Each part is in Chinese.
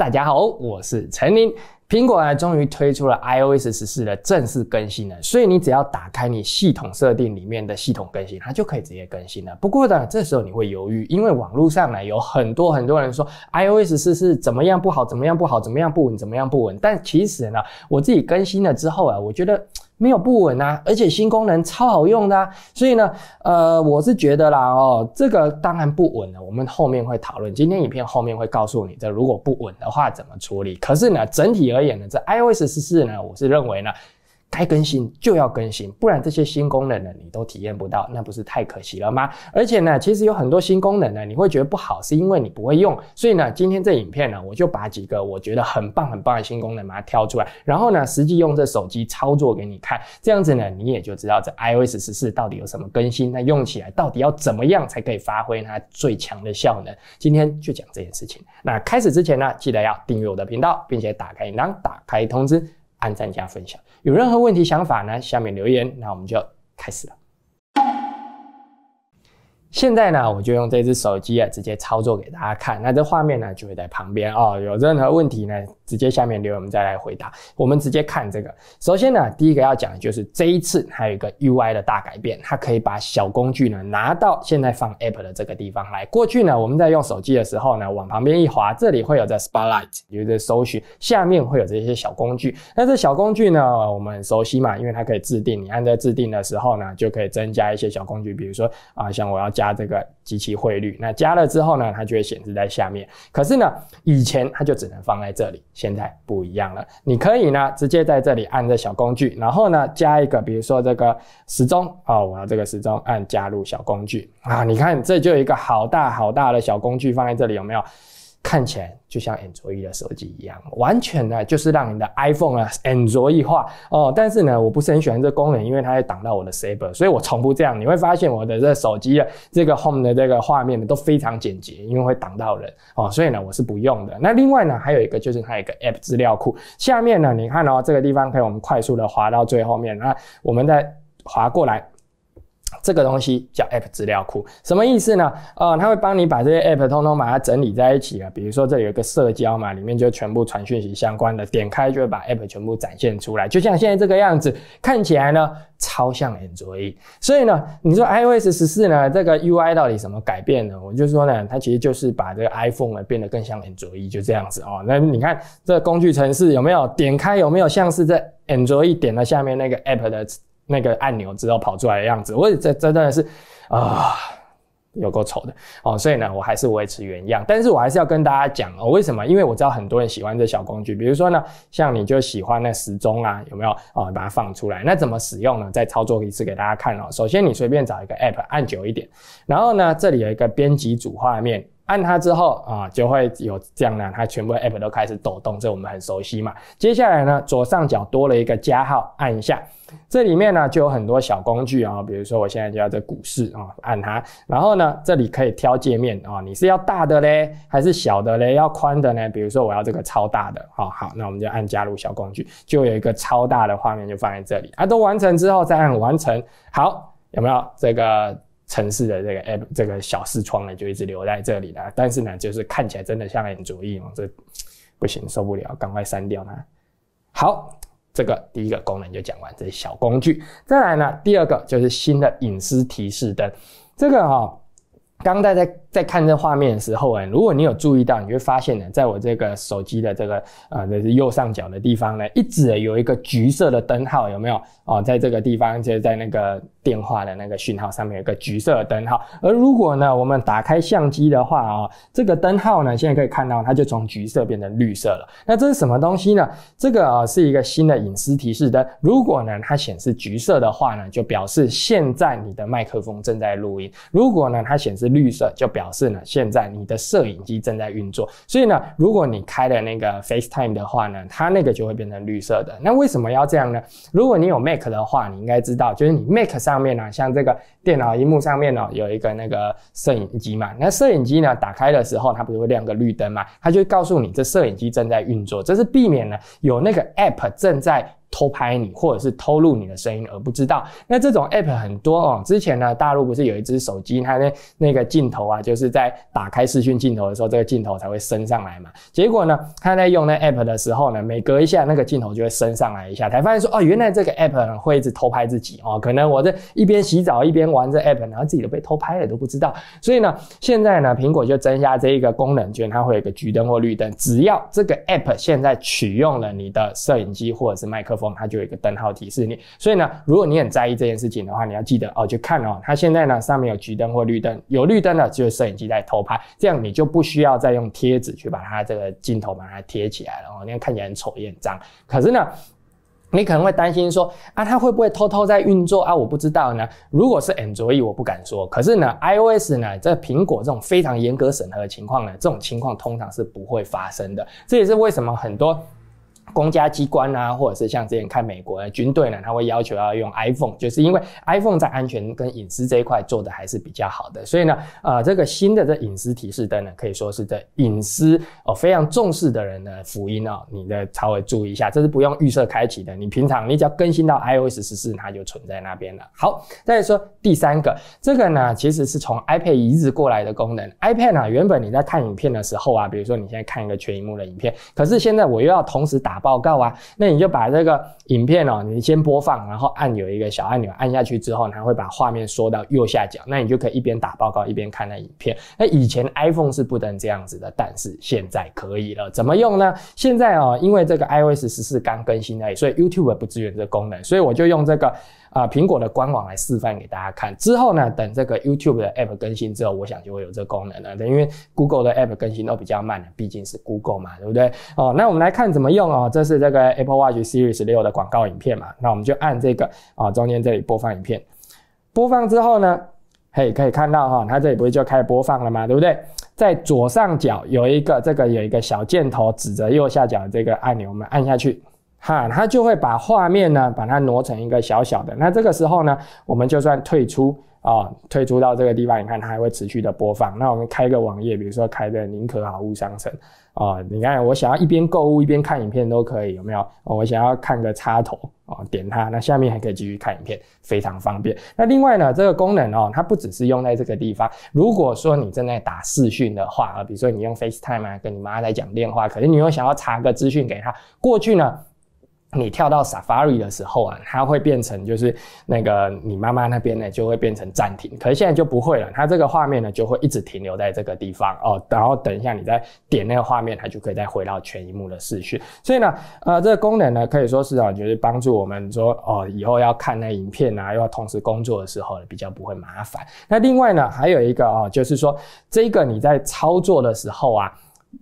大家好，我是陈林。苹果啊，终于推出了 iOS 十四的正式更新了，所以你只要打开你系统设定里面的系统更新，它就可以直接更新了。不过呢，这时候你会犹豫，因为网络上呢有很多很多人说 iOS 十四是怎么样不好，怎么样不好，怎么样不稳，怎么样不稳。但其实呢，我自己更新了之后啊，我觉得。没有不稳啊，而且新功能超好用的，所以呢，呃，我是觉得啦，哦，这个当然不稳了，我们后面会讨论，今天影片后面会告诉你，这如果不稳的话怎么处理。可是呢，整体而言呢，这 iOS 十四呢，我是认为呢。该更新就要更新，不然这些新功能呢，你都体验不到，那不是太可惜了吗？而且呢，其实有很多新功能呢，你会觉得不好，是因为你不会用。所以呢，今天这影片呢，我就把几个我觉得很棒很棒的新功能，把它挑出来，然后呢，实际用这手机操作给你看，这样子呢，你也就知道这 iOS 十四到底有什么更新，那用起来到底要怎么样才可以发挥它最强的效能？今天就讲这件事情。那开始之前呢，记得要订阅我的频道，并且打开铃铛，打开通知。按赞加分享，有任何问题想法呢？下面留言，那我们就开始了。现在呢，我就用这只手机啊，直接操作给大家看。那这画面呢，就会在旁边哦。有任何问题呢？直接下面留言，我们再来回答。我们直接看这个。首先呢，第一个要讲的就是这一次还有一个 UI 的大改变，它可以把小工具呢拿到现在放 a p p 的这个地方来。过去呢，我们在用手机的时候呢，往旁边一滑，这里会有这 Spotlight，有是搜寻，下面会有这些小工具。那这小工具呢，我们很熟悉嘛，因为它可以自定你按照自定的时候呢，就可以增加一些小工具，比如说啊，像我要加这个。及其汇率，那加了之后呢，它就会显示在下面。可是呢，以前它就只能放在这里，现在不一样了。你可以呢，直接在这里按这小工具，然后呢，加一个，比如说这个时钟啊，我要这个时钟，按加入小工具啊。你看，这就有一个好大好大的小工具放在这里，有没有？看起来就像 o 卓 d 的手机一样，完全呢就是让你的 iPhone 啊 o 卓 d 化哦。但是呢，我不是很喜欢这功能，因为它会挡到我的 s a b e r 所以我从不这样。你会发现我的这手机的这个 Home 的这个画面呢都非常简洁，因为会挡到人哦，所以呢我是不用的。那另外呢还有一个就是它有一个 App 资料库，下面呢你看哦，这个地方可以我们快速的滑到最后面，那我们再滑过来。这个东西叫 App 资料库，什么意思呢？呃，它会帮你把这些 App 通通把它整理在一起啊。比如说这有个社交嘛，里面就全部传讯息相关的，点开就会把 App 全部展现出来，就像现在这个样子，看起来呢超像 Android。所以呢，你说 iOS 十四呢这个 UI 到底什么改变呢？我就说呢，它其实就是把这个 iPhone 呢变得更像 Android，就这样子哦。那你看这工具程式有没有点开有没有像是这 Android 点到下面那个 App 的？那个按钮之后跑出来的样子，我也真真的是啊，有够丑的哦，所以呢，我还是维持原样。但是我还是要跟大家讲哦，为什么？因为我知道很多人喜欢这小工具，比如说呢，像你就喜欢那时钟啊，有没有啊？把它放出来，那怎么使用呢？再操作一次给大家看哦。首先，你随便找一个 app，按久一点，然后呢，这里有一个编辑主画面，按它之后啊，就会有这样呢，它全部 app 都开始抖动，这我们很熟悉嘛。接下来呢，左上角多了一个加号，按一下。这里面呢，就有很多小工具啊，比如说我现在就要这股市啊，按它。然后呢，这里可以挑界面啊，你是要大的嘞，还是小的嘞？要宽的呢？比如说我要这个超大的啊，好，那我们就按加入小工具，就有一个超大的画面就放在这里。啊，都完成之后再按完成。好，有没有这个城市的这个 app 这个小视窗呢？就一直留在这里了。但是呢，就是看起来真的像眼主意哦，这不行，受不了，赶快删掉它。好。这个第一个功能就讲完，这些小工具。再来呢，第二个就是新的隐私提示灯，这个哈。刚刚大家在看这画面的时候啊，如果你有注意到，你会发现呢，在我这个手机的这个呃，这是右上角的地方呢，一直有一个橘色的灯号，有没有？哦，在这个地方，就是在那个电话的那个讯号上面有一个橘色的灯号。而如果呢，我们打开相机的话啊，这个灯号呢，现在可以看到它就从橘色变成绿色了。那这是什么东西呢？这个啊是一个新的隐私提示灯。如果呢它显示橘色的话呢，就表示现在你的麦克风正在录音。如果呢它显示绿色就表示呢，现在你的摄影机正在运作。所以呢，如果你开了那个 FaceTime 的话呢，它那个就会变成绿色的。那为什么要这样呢？如果你有 Mac 的话，你应该知道，就是你 Mac 上面呢，像这个电脑荧幕上面呢，有一个那个摄影机嘛。那摄影机呢，打开的时候，它不是会亮个绿灯嘛？它就会告诉你这摄影机正在运作。这是避免呢，有那个 App 正在。偷拍你，或者是偷录你的声音而不知道，那这种 app 很多哦。之前呢，大陆不是有一只手机，它的那个镜头啊，就是在打开视讯镜头的时候，这个镜头才会升上来嘛。结果呢，他在用那 app 的时候呢，每隔一下那个镜头就会升上来一下，才发现说，哦，原来这个 app 会一直偷拍自己哦。可能我这一边洗澡一边玩这 app，然后自己都被偷拍了都不知道。所以呢，现在呢，苹果就增加这一个功能，就是它会有一个橘灯或绿灯，只要这个 app 现在取用了你的摄影机或者是麦克。它就有一个灯号提示你，所以呢，如果你很在意这件事情的话，你要记得哦，就看哦，它现在呢上面有橘灯或绿灯，有绿灯的，就是摄影机在偷拍，这样你就不需要再用贴纸去把它这个镜头把它贴起来了哦，那样看起来很丑、很脏。可是呢，你可能会担心说，啊，它会不会偷偷在运作啊？我不知道呢。如果是 Android，我不敢说，可是呢，iOS 呢，在苹果这种非常严格审核的情况呢，这种情况通常是不会发生的。这也是为什么很多。公家机关啊，或者是像之前看美国的军队呢，他会要求要用 iPhone，就是因为 iPhone 在安全跟隐私这一块做的还是比较好的。所以呢，呃，这个新的这隐私提示灯呢，可以说是这隐私哦非常重视的人的福音哦。你的稍微注意一下，这是不用预设开启的。你平常你只要更新到 iOS 十四，它就存在那边了。好，再说第三个，这个呢其实是从 iPad 移植过来的功能。iPad 呢，原本你在看影片的时候啊，比如说你现在看一个全荧幕的影片，可是现在我又要同时打。报告啊，那你就把这个影片哦，你先播放，然后按有一个小按钮，按下去之后，它会把画面缩到右下角，那你就可以一边打报告一边看那影片。那以前 iPhone 是不能这样子的，但是现在可以了。怎么用呢？现在啊，因为这个 iOS 十四刚更新已，所以 YouTube 不支援这功能，所以我就用这个。啊，苹果的官网来示范给大家看。之后呢，等这个 YouTube 的 app 更新之后，我想就会有这个功能了。因为 Google 的 app 更新都比较慢的，毕竟是 Google 嘛，对不对？哦，那我们来看怎么用啊。这是这个 Apple Watch Series 六的广告影片嘛。那我们就按这个啊，中间这里播放影片。播放之后呢，嘿，可以看到哈，它这里不是就开始播放了嘛，对不对？在左上角有一个这个有一个小箭头指着右下角这个按钮，我们按下去。哈，它就会把画面呢，把它挪成一个小小的。那这个时候呢，我们就算退出啊，退出到这个地方，你看它还会持续的播放。那我们开个网页，比如说开的宁可好物商城啊，你看我想要一边购物一边看影片都可以，有没有？我想要看个插头啊，点它，那下面还可以继续看影片，非常方便。那另外呢，这个功能哦，它不只是用在这个地方。如果说你正在打视讯的话啊，比如说你用 FaceTime 啊跟你妈在讲电话，可是你又想要查个资讯给她，过去呢。你跳到 Safari 的时候啊，它会变成就是那个你妈妈那边呢，就会变成暂停。可是现在就不会了，它这个画面呢就会一直停留在这个地方哦。然后等一下你再点那个画面，它就可以再回到全一幕的视讯。所以呢，呃，这个功能呢可以说是啊，就是帮助我们说哦，以后要看那影片啊，又要同时工作的时候，比较不会麻烦。那另外呢，还有一个哦，就是说这个你在操作的时候啊。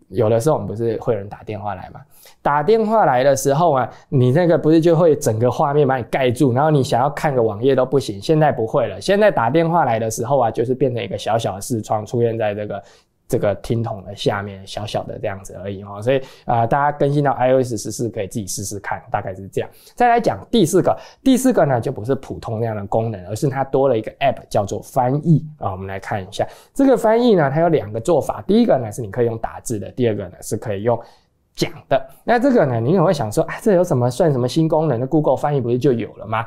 有的时候我们不是会有人打电话来嘛？打电话来的时候啊，你那个不是就会整个画面把你盖住，然后你想要看个网页都不行。现在不会了，现在打电话来的时候啊，就是变成一个小小的视窗出现在这个。这个听筒的下面小小的这样子而已哦，所以呃，大家更新到 iOS 十四可以自己试试看，大概是这样。再来讲第四个，第四个呢就不是普通那样的功能，而是它多了一个 app 叫做翻译啊。我们来看一下这个翻译呢，它有两个做法，第一个呢是你可以用打字的，第二个呢是可以用讲的。那这个呢，你也会想说，哎，这有什么算什么新功能？那 Google 翻译不是就有了吗？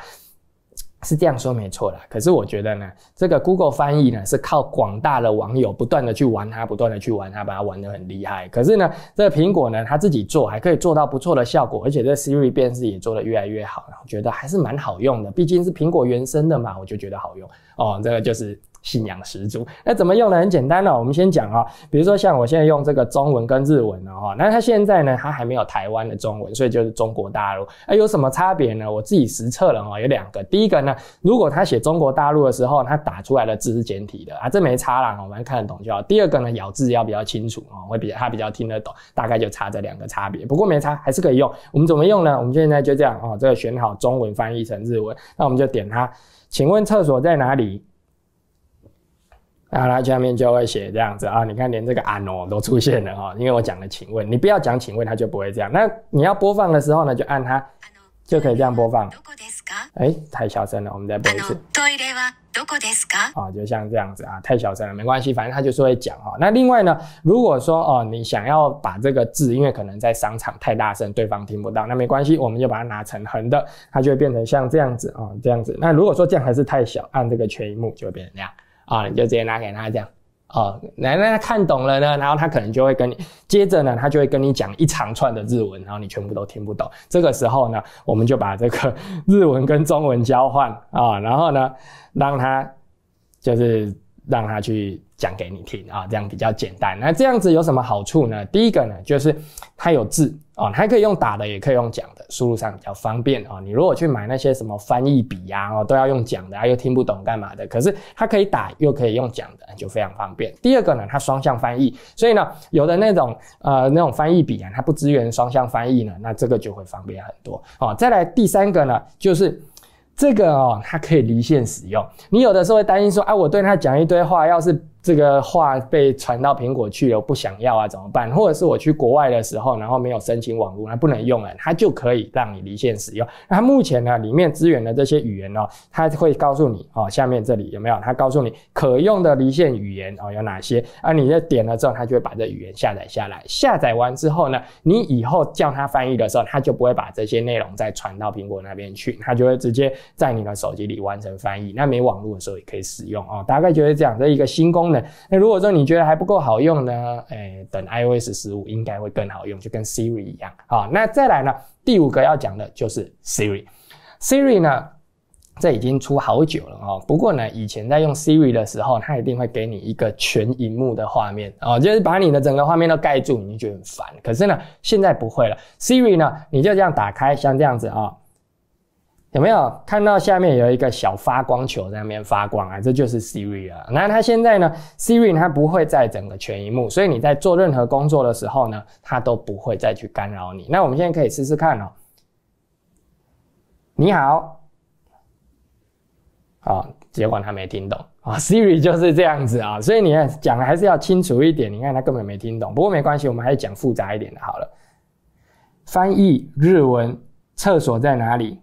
是这样说没错了，可是我觉得呢，这个 Google 翻译呢是靠广大的网友不断的去玩它，不断的去玩它，把它玩得很厉害。可是呢，这个苹果呢，它自己做还可以做到不错的效果，而且这个 Siri 辨识也做得越来越好，然后觉得还是蛮好用的，毕竟是苹果原生的嘛，我就觉得好用哦。这个就是。信仰十足，那怎么用呢？很简单了，我们先讲啊。比如说像我现在用这个中文跟日文哦，那它现在呢，它还没有台湾的中文，所以就是中国大陆。那有什么差别呢？我自己实测了哦，有两个。第一个呢，如果他写中国大陆的时候，他打出来的字是简体的啊，这没差啦，我们看得懂就好。第二个呢，咬字要比较清楚哦，会比他比较听得懂，大概就差这两个差别。不过没差，还是可以用。我们怎么用呢？我们现在就这样哦，这个选好中文翻译成日文，那我们就点它。请问厕所在哪里？然后它下面就会写这样子啊，你看连这个“啊”哦都出现了哈，因为我讲了，请问你不要讲请问，它就不会这样。那你要播放的时候呢，就按它就可以这样播放。哎，太小声了，我们再播一次。啊，就像这样子啊，太小声了，没关系，反正它就是会讲哈。那另外呢，如果说哦，你想要把这个字，因为可能在商场太大声，对方听不到，那没关系，我们就把它拿成横的，它就会变成像这样子啊，这样子。那如果说这样还是太小，按这个全音幕就会变成这样。啊，你就直接拿给他这样，哦，那那他看懂了呢，然后他可能就会跟你，接着呢，他就会跟你讲一长串的日文，然后你全部都听不懂。这个时候呢，我们就把这个 日文跟中文交换啊，然后呢，让他，就是让他去。讲给你听啊，这样比较简单。那这样子有什么好处呢？第一个呢，就是它有字哦，它可以用打的，也可以用讲的，输入上比较方便哦。你如果去买那些什么翻译笔呀，哦，都要用讲的，又听不懂干嘛的。可是它可以打又可以用讲的，就非常方便。第二个呢，它双向翻译，所以呢，有的那种呃那种翻译笔啊，它不支援双向翻译呢，那这个就会方便很多哦。再来第三个呢，就是这个哦，它可以离线使用。你有的时候会担心说，哎，我对它讲一堆话，要是这个话被传到苹果去了，不想要啊，怎么办？或者是我去国外的时候，然后没有申请网络，那不能用了，它就可以让你离线使用。那目前呢，里面支援的这些语言呢，它会告诉你哦，下面这里有没有？它告诉你可用的离线语言哦有哪些啊？你在点了之后，它就会把这语言下载下来。下载完之后呢，你以后叫它翻译的时候，它就不会把这些内容再传到苹果那边去，它就会直接在你的手机里完成翻译。那没网络的时候也可以使用哦，大概就是这样。这一个新功。那如果说你觉得还不够好用呢？诶，等 iOS 十五应该会更好用，就跟 Siri 一样。好，那再来呢？第五个要讲的就是 Siri。Siri 呢，这已经出好久了哦。不过呢，以前在用 Siri 的时候，它一定会给你一个全荧幕的画面哦，就是把你的整个画面都盖住，你就觉得很烦。可是呢，现在不会了。Siri 呢，你就这样打开，像这样子啊。有没有看到下面有一个小发光球在那边发光啊？这就是 Siri 啊。那它现在呢？Siri 它不会在整个全屏幕，所以你在做任何工作的时候呢，它都不会再去干扰你。那我们现在可以试试看哦。你好，啊，结果他没听懂啊。Siri 就是这样子啊，所以你看讲还是要清楚一点。你看他根本没听懂，不过没关系，我们还是讲复杂一点的。好了，翻译日文，厕所在哪里？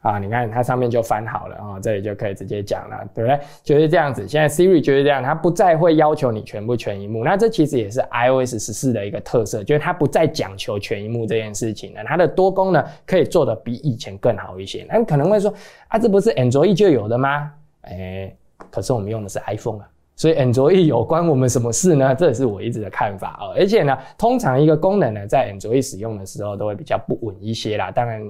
啊，你看它上面就翻好了啊，这里就可以直接讲了，对不对？就是这样子。现在 Siri 就是这样，它不再会要求你全部全一幕。那这其实也是 iOS 十四的一个特色，就是它不再讲求全一幕这件事情了。它的多功能可以做的比以前更好一些。那可能会说，啊，这不是 Android 就有的吗？哎，可是我们用的是 iPhone 啊，所以 Android 有关我们什么事呢？这也是我一直的看法啊。而且呢，通常一个功能呢，在 Android 使用的时候都会比较不稳一些啦。当然。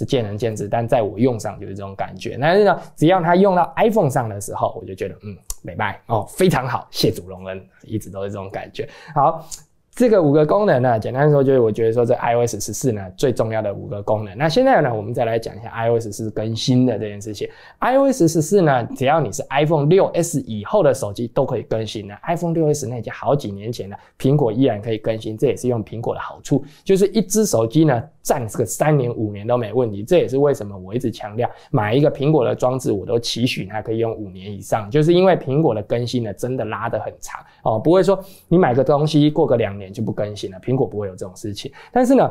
是见仁见智，但在我用上就是这种感觉。但是呢，只要它用到 iPhone 上的时候，我就觉得嗯，美拜哦，非常好，谢主隆恩，一直都是这种感觉。好。这个五个功能呢，简单说就是我觉得说这 iOS 十四呢最重要的五个功能。那现在呢，我们再来讲一下 iOS 是更新的这件事情。iOS 十四呢，只要你是 iPhone 六 S 以后的手机都可以更新。那 iPhone 六 S 那已经好几年前了，苹果依然可以更新，这也是用苹果的好处，就是一只手机呢，占个三年五年都没问题。这也是为什么我一直强调买一个苹果的装置，我都期许它可以用五年以上，就是因为苹果的更新呢真的拉得很长哦，不会说你买个东西过个两年。就不更新了，苹果不会有这种事情。但是呢。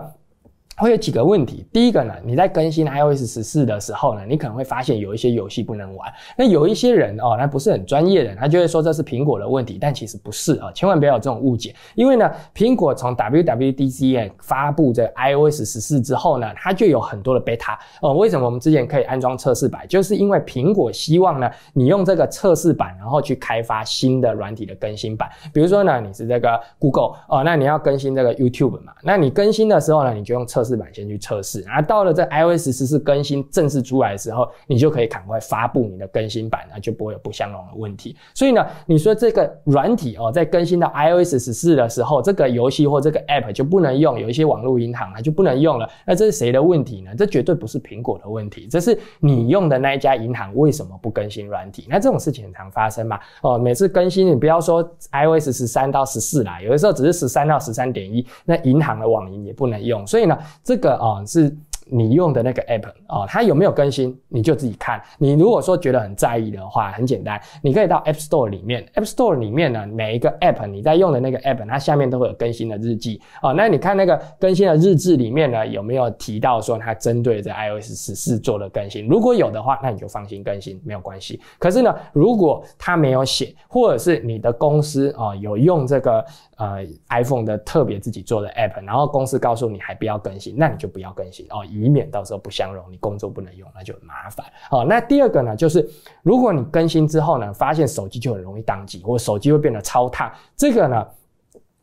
会有几个问题，第一个呢，你在更新 iOS 十四的时候呢，你可能会发现有一些游戏不能玩。那有一些人哦，那不是很专业的人，他就会说这是苹果的问题，但其实不是啊，千万不要有这种误解。因为呢，苹果从 WWDC 发布这 iOS 十四之后呢，它就有很多的 beta 哦。为什么我们之前可以安装测试版，就是因为苹果希望呢，你用这个测试版，然后去开发新的软体的更新版。比如说呢，你是这个 Google 哦，那你要更新这个 YouTube 嘛，那你更新的时候呢，你就用测试。试版先去测试，然后到了这 iOS 十四更新正式出来的时候，你就可以赶快发布你的更新版，那就不会有不相容的问题。所以呢，你说这个软体哦，在更新到 iOS 十四的时候，这个游戏或这个 App 就不能用，有一些网络银行啊就不能用了，那这是谁的问题呢？这绝对不是苹果的问题，这是你用的那一家银行为什么不更新软体？那这种事情很常发生嘛？哦，每次更新你不要说 iOS 十三到十四啦，有的时候只是十三到十三点一，那银行的网银也不能用，所以呢？这个啊，是你用的那个 app 啊，它有没有更新，你就自己看。你如果说觉得很在意的话，很简单，你可以到 App Store 里面，App Store 里面呢，每一个 app 你在用的那个 app，它下面都会有更新的日记啊。那你看那个更新的日志里面呢，有没有提到说它针对这 iOS 十四做了更新？如果有的话，那你就放心更新，没有关系。可是呢，如果它没有写，或者是你的公司啊有用这个。呃，iPhone 的特别自己做的 App，然后公司告诉你还不要更新，那你就不要更新哦，以免到时候不相容，你工作不能用，那就麻烦。好，那第二个呢，就是如果你更新之后呢，发现手机就很容易宕机，或手机会变得超烫，这个呢，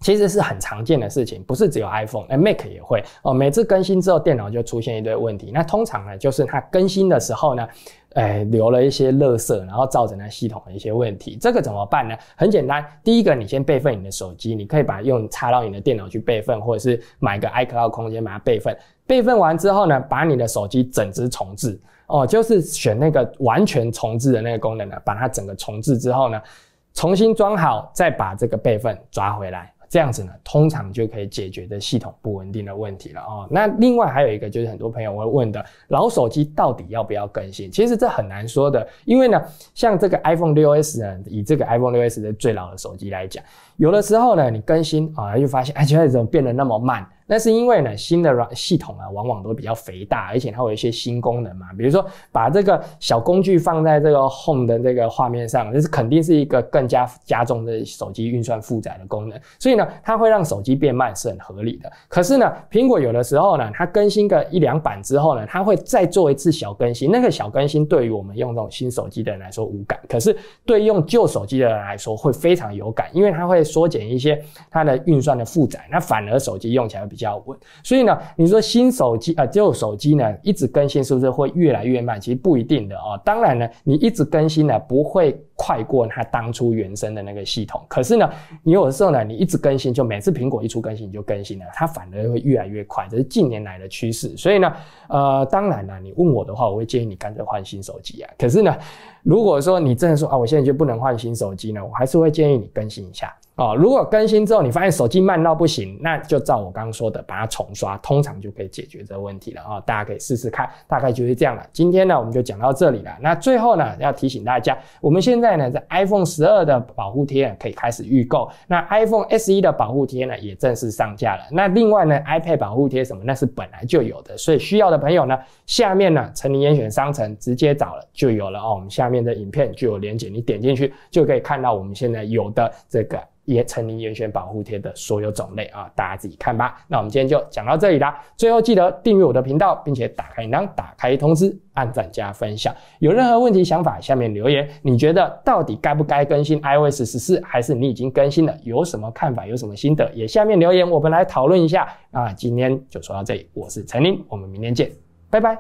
其实是很常见的事情，不是只有 iPhone，哎 Mac 也会哦。每次更新之后，电脑就出现一堆问题，那通常呢，就是它更新的时候呢。哎，留了一些垃圾，然后造成了系统的一些问题，这个怎么办呢？很简单，第一个，你先备份你的手机，你可以把用插到你的电脑去备份，或者是买个 iCloud 空间把它备份。备份完之后呢，把你的手机整只重置，哦，就是选那个完全重置的那个功能呢，把它整个重置之后呢，重新装好，再把这个备份抓回来。这样子呢，通常就可以解决的系统不稳定的问题了哦。那另外还有一个就是，很多朋友会问的，老手机到底要不要更新？其实这很难说的，因为呢，像这个 iPhone 六 S 呢，以这个 iPhone 六 S 的最老的手机来讲，有的时候呢，你更新啊，又发现哎，现在怎么变得那么慢？那是因为呢，新的软系统啊，往往都比较肥大，而且它会有一些新功能嘛。比如说把这个小工具放在这个 home 的这个画面上，这是肯定是一个更加加重的手机运算负载的功能。所以呢，它会让手机变慢是很合理的。可是呢，苹果有的时候呢，它更新个一两版之后呢，它会再做一次小更新。那个小更新对于我们用这种新手机的人来说无感，可是对用旧手机的人来说会非常有感，因为它会缩减一些它的运算的负载，那反而手机用起来比。较稳，所以呢，你说新手机啊旧手机呢一直更新，是不是会越来越慢？其实不一定的啊。当然呢，你一直更新呢，不会。快过它当初原生的那个系统，可是呢，你有的时候呢，你一直更新，就每次苹果一出更新，你就更新了，它反而会越来越快，这是近年来的趋势。所以呢，呃，当然了，你问我的话，我会建议你干脆换新手机啊。可是呢，如果说你真的说啊，我现在就不能换新手机呢，我还是会建议你更新一下哦，如果更新之后你发现手机慢到不行，那就照我刚刚说的把它重刷，通常就可以解决这个问题了啊。大家可以试试看，大概就是这样了。今天呢，我们就讲到这里了。那最后呢，要提醒大家，我们现在。在呢，在 iPhone 十二的保护贴可以开始预购。那 iPhone SE 的保护贴呢，也正式上架了。那另外呢，iPad 保护贴什么，那是本来就有的，所以需要的朋友呢，下面呢，陈林严选商城直接找了就有了哦。我们下面的影片就有链接，你点进去就可以看到我们现在有的这个。也陈林原选保护贴的所有种类啊，大家自己看吧。那我们今天就讲到这里啦。最后记得订阅我的频道，并且打开铃铛、打开通知、按赞加分享。有任何问题、想法，下面留言。你觉得到底该不该更新 iOS 十四，还是你已经更新了？有什么看法？有什么心得？也下面留言，我们来讨论一下。啊，今天就说到这里。我是陈林，我们明天见，拜拜。